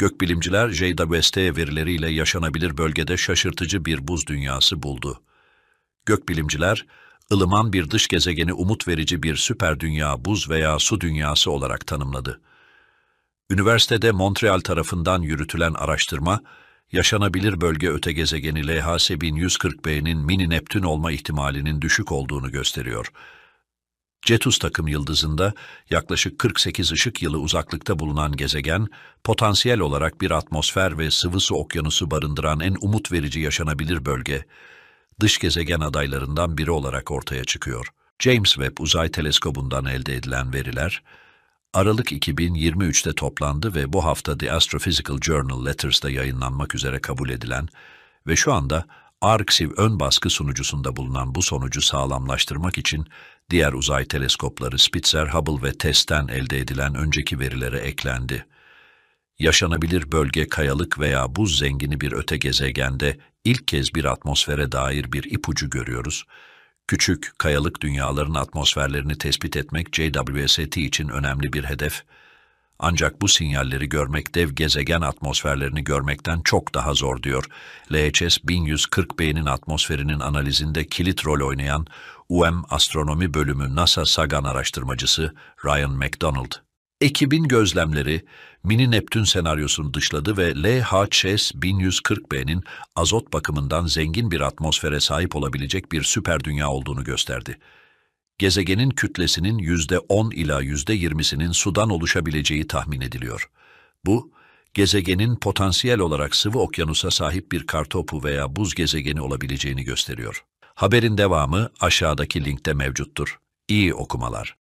Gökbilimciler Jada West'e verileriyle yaşanabilir bölgede şaşırtıcı bir buz dünyası buldu. Gökbilimciler, ılıman bir dış gezegeni umut verici bir süper dünya buz veya su dünyası olarak tanımladı. Üniversitede Montreal tarafından yürütülen araştırma, yaşanabilir bölge öte gezegeni LHS 1140b'nin mini Neptün olma ihtimalinin düşük olduğunu gösteriyor. Cetus takım yıldızında yaklaşık 48 ışık yılı uzaklıkta bulunan gezegen, potansiyel olarak bir atmosfer ve sıvı su okyanusu barındıran en umut verici yaşanabilir bölge, dış gezegen adaylarından biri olarak ortaya çıkıyor. James Webb Uzay Teleskobu'ndan elde edilen veriler, Aralık 2023'te toplandı ve bu hafta The Astrophysical Journal Letters'da yayınlanmak üzere kabul edilen ve şu anda ARCSIV ön baskı sunucusunda bulunan bu sonucu sağlamlaştırmak için diğer uzay teleskopları Spitzer, Hubble ve TESS'ten elde edilen önceki verilere eklendi. Yaşanabilir bölge kayalık veya buz zengini bir öte gezegende ilk kez bir atmosfere dair bir ipucu görüyoruz. Küçük, kayalık dünyaların atmosferlerini tespit etmek JWST için önemli bir hedef. Ancak bu sinyalleri görmek dev gezegen atmosferlerini görmekten çok daha zor diyor. LHS 1140b'nin atmosferinin analizinde kilit rol oynayan UM Astronomi Bölümü NASA Sagan araştırmacısı Ryan McDonald. Ekibin gözlemleri mini Neptün senaryosunu dışladı ve LHS 1140b'nin azot bakımından zengin bir atmosfere sahip olabilecek bir süper dünya olduğunu gösterdi gezegenin kütlesinin %10 ila %20'sinin sudan oluşabileceği tahmin ediliyor. Bu, gezegenin potansiyel olarak sıvı okyanusa sahip bir kartopu veya buz gezegeni olabileceğini gösteriyor. Haberin devamı aşağıdaki linkte mevcuttur. İyi okumalar.